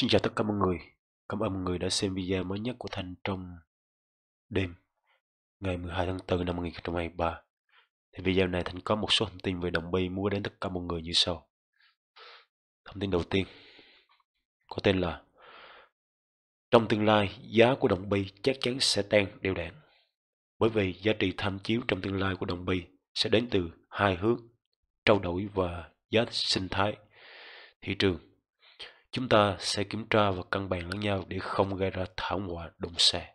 Xin chào tất cả mọi người. Cảm ơn mọi người đã xem video mới nhất của Thanh trong đêm ngày 12 tháng 4 năm 2023. Thì video này Thanh có một số thông tin về đồng bi mua đến tất cả mọi người như sau. Thông tin đầu tiên có tên là Trong tương lai, giá của đồng bi chắc chắn sẽ tăng đều đặn. Bởi vì giá trị tham chiếu trong tương lai của đồng bi sẽ đến từ hai hướng, trao đổi và giá sinh thái thị trường Chúng ta sẽ kiểm tra và cân bằng lẫn nhau để không gây ra thảm họa đụng xe.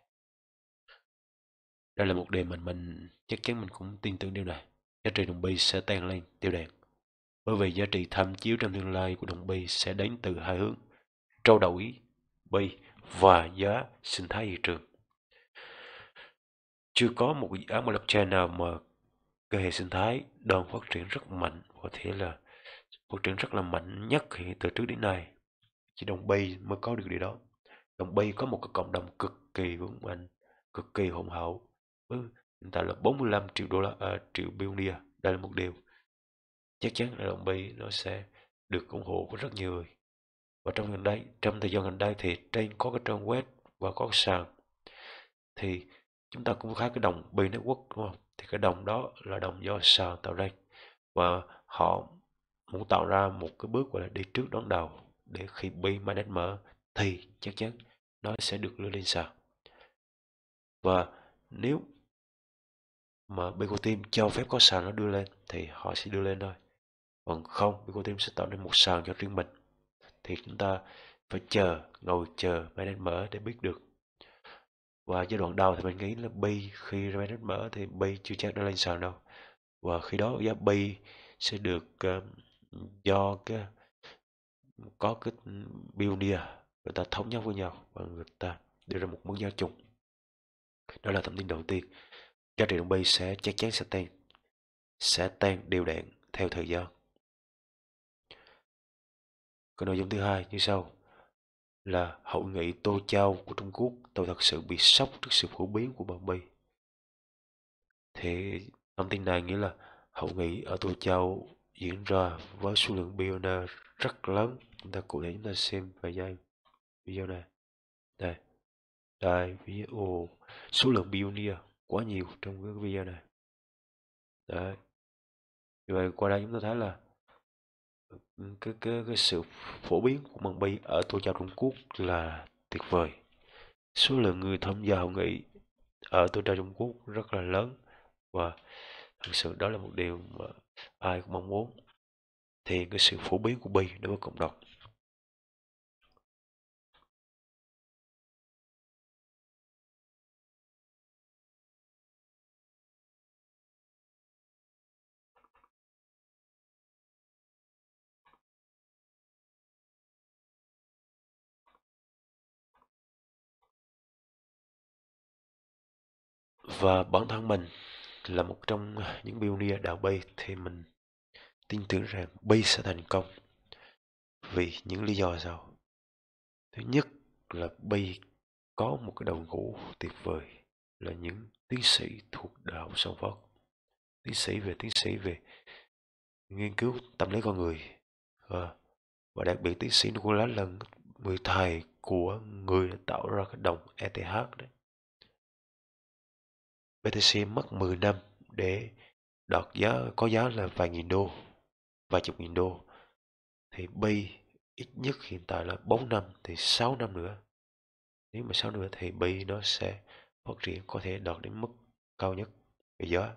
Đây là một đề mình mình chắc chắn mình cũng tin tưởng điều này. Giá trị đồng bi sẽ tan lên tiêu đèn. Bởi vì giá trị tham chiếu trong tương lai của đồng bi sẽ đến từ hai hướng. Trao đổi bi và giá sinh thái thị trường. Chưa có một dự án blockchain nào mà cơ hệ sinh thái đang phát triển rất mạnh có thể là phát triển rất là mạnh nhất hiện từ trước đến nay chỉ đồng bay mới có được điều đó đồng bay có một cái cộng đồng cực kỳ vững mạnh cực kỳ hùng hậu ừ, hiện tại là 45 triệu đô la à, triệu billionaire đây là một điều chắc chắn là đồng bay nó sẽ được ủng hộ của rất nhiều người và trong gần đây trong thời gian gần đây thì trên có cái trang web và có cái sàn thì chúng ta cũng khá cái đồng bi network đúng không thì cái đồng đó là đồng do sàn tạo ra và họ muốn tạo ra một cái bước gọi là đi trước đón đầu để khi bi mà đánh mở thì chắc chắn nó sẽ được đưa lên sàn. Và nếu mà Bicotim cho phép có sàn nó đưa lên thì họ sẽ đưa lên thôi. Còn không, Bicotim sẽ tạo nên một sàn cho riêng mình. Thì chúng ta phải chờ, ngồi chờ máy đánh mở để biết được. Và giai đoạn đầu thì mình nghĩ là bi khi máy đánh mở thì bi chưa chắc đã lên sàn đâu. Và khi đó giá bi sẽ được uh, do cái có cái pioneer người ta thống nhất với nhau và người ta đưa ra một mức giá chung đó là thông tin đầu tiên giá trị đồng bi sẽ chắc chắn sẽ tan sẽ tan đều đặn theo thời gian cái nội dung thứ hai như sau là hậu nghị tô châu của trung quốc tôi thật sự bị sốc trước sự phổ biến của bom bi thì thông tin này nghĩa là hậu nghị ở tô châu diễn ra với số lượng billionaire rất lớn chúng ta cụ thể chúng ta xem vài giây video này đây đây video số lượng billionaire quá nhiều trong cái video này đấy vậy qua đây chúng ta thấy là ừ, cái cái cái sự phổ biến của măng bi ở tô châu trung quốc là tuyệt vời số lượng người tham gia hội nghị ở tô châu trung quốc rất là lớn và thực sự đó là một điều mà ai cũng mong muốn thì cái sự phổ biến của bi đối với cộng đồng và bản thân mình là một trong những pioneer đạo bay thì mình tin tưởng rằng bay sẽ thành công vì những lý do sau thứ nhất là bay có một cái đầu ngũ tuyệt vời là những tiến sĩ thuộc đại học Stanford tiến sĩ về tiến sĩ về nghiên cứu tâm lý con người à, và đặc biệt tiến sĩ Nicholas là người thầy của người đã tạo ra cái đồng ETH đấy BTC mất 10 năm để đọt giá có giá là vài nghìn đô vài chục nghìn đô thì bi ít nhất hiện tại là 4 năm thì 6 năm nữa nếu mà 6 nữa thì bi nó sẽ phát triển có thể đạt đến mức cao nhất về giá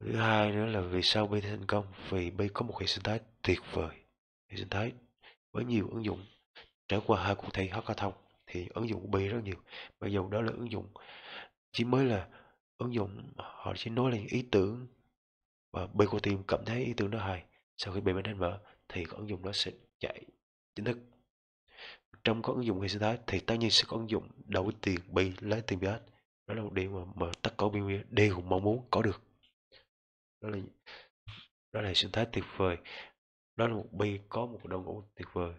thứ hai nữa là vì sao bi thành công vì bi có một hệ sinh thái tuyệt vời hệ sinh thái với nhiều ứng dụng trải qua hai cuộc thi hackathon thì ứng dụng của bi rất nhiều mặc dù đó là ứng dụng chỉ mới là ứng dụng họ chỉ nói lên ý tưởng và bên của team cảm thấy ý tưởng đó hay sau khi bị màn hình mở thì ứng dụng đó sẽ chạy chính thức trong các ứng dụng hệ sinh thái thì tất nhiên sẽ có ứng dụng đầu tiền bị lấy tiền bị đó là một điều mà, mà tất cả BBM đều mong muốn có được đó là đó là sinh thái tuyệt vời đó là một bi có một đội ngũ tuyệt vời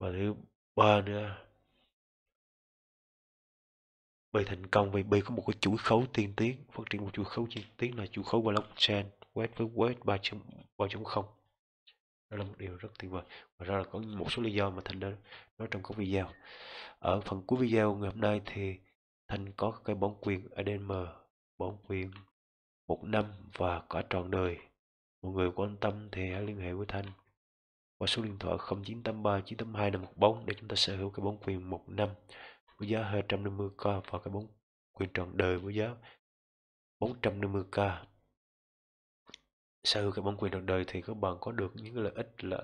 và thứ ba nữa bởi thành công, vì b có một cái chuỗi khấu tiên tiến, phát triển một chuỗi khấu tiên tiến là chuỗi khấu blockchain web với web 3.0. Đó là một điều rất tuyệt vời. Và ra là có một số lý do mà Thành đã nói trong các video. Ở phần cuối video ngày hôm nay thì Thành có cái bản quyền ADM, bản quyền một năm và cả trọn đời. Mọi người quan tâm thì hãy liên hệ với Thanh qua số điện thoại 0983 982 514 để chúng ta sở hữu cái bản quyền một năm của giá 250k và cái bóng quyền trọn đời với giá 450k sau cái bản quyền trọn đời thì các bạn có được những lợi ích là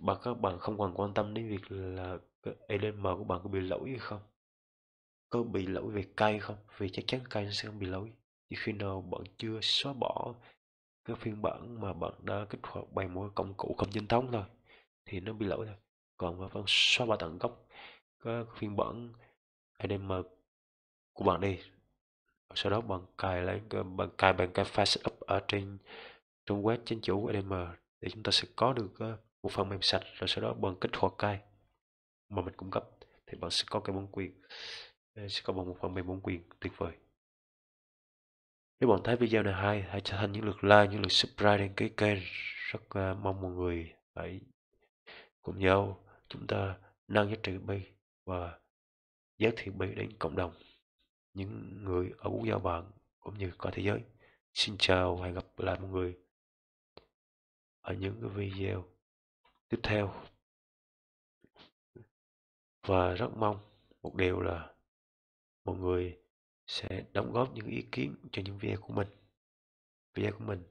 bạn các bạn không còn quan tâm đến việc là cái ADM của bạn có bị lỗi hay không có bị lỗi về cay không vì chắc chắn cay sẽ không bị lỗi chỉ khi nào bạn chưa xóa bỏ cái phiên bản mà bạn đã kích hoạt bằng một công cụ không chính thống thôi thì nó bị lỗi thôi còn mà bạn xóa bỏ tận gốc có phiên bản ADM của bạn đi sau đó bạn cài lại bạn cài bằng cái file setup ở trên trong web chính chủ ADM để chúng ta sẽ có được ờ, một phần mềm sạch rồi sau đó bạn kích hoạt cài mà mình cung cấp thì bạn sẽ có cái bản quyền ờ, sẽ có một phần mềm bản quyền tuyệt vời nếu bạn thấy video này hay hãy cho thành những lượt like những lượt subscribe đăng ký kênh rất ờ, mong mọi người hãy cùng nhau chúng ta nâng giá trị bi và giới thiệu mình đến cộng đồng những người ở quốc gia bạn cũng như cả thế giới. Xin chào và hẹn gặp lại mọi người ở những cái video tiếp theo. Và rất mong một điều là mọi người sẽ đóng góp những ý kiến cho những video của mình. Video của mình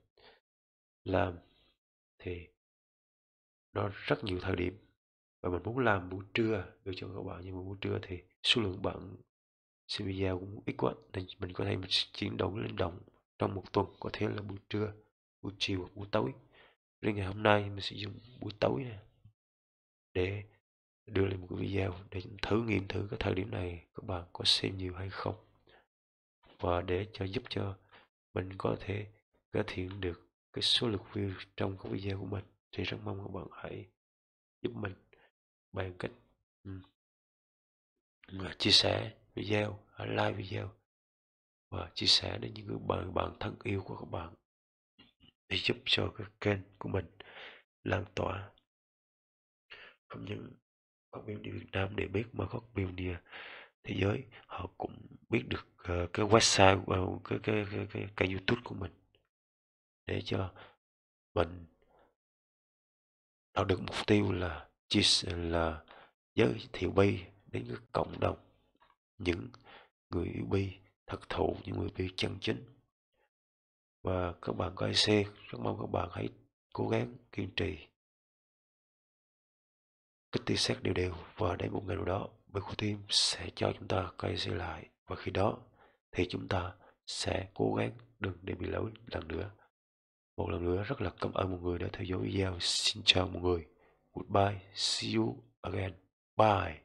làm thì nó rất nhiều thời điểm và mình muốn làm buổi trưa được cho các bạn nhưng mà buổi trưa thì số lượng bạn xem video cũng ít quá nên mình có thể mình chuyển đổi lên động trong một tuần có thể là buổi trưa buổi chiều hoặc buổi tối Riêng ngày hôm nay mình sẽ dùng buổi tối này để đưa lên một cái video để thử nghiệm thử cái thời điểm này các bạn có xem nhiều hay không và để cho giúp cho mình có thể cải thiện được cái số lượt view trong cái video của mình thì rất mong các bạn hãy giúp mình bài kích và ừ. ừ. chia sẻ video like video và chia sẻ đến những người bạn bạn thân yêu của các bạn để giúp cho cái kênh của mình lan tỏa không những các biêu đi Việt Nam để biết mà các biêu điện thế giới họ cũng biết được ờ, cái website uh, cái, cái, cái, cái kênh YouTube của mình để cho mình đạt được mục tiêu là Chis là giới thiệu bi đến các cộng đồng, những người yêu bi thật thụ, những người bi chân chính. Và các bạn coi xe rất mong các bạn hãy cố gắng kiên trì kích tiêu xét đều đều và đến một ngày nào đó bên khu tim sẽ cho chúng ta coi xe lại và khi đó thì chúng ta sẽ cố gắng đừng để bị lỗi lần nữa một lần nữa rất là cảm ơn mọi người đã theo dõi video xin chào mọi người Goodbye. See you again. Bye.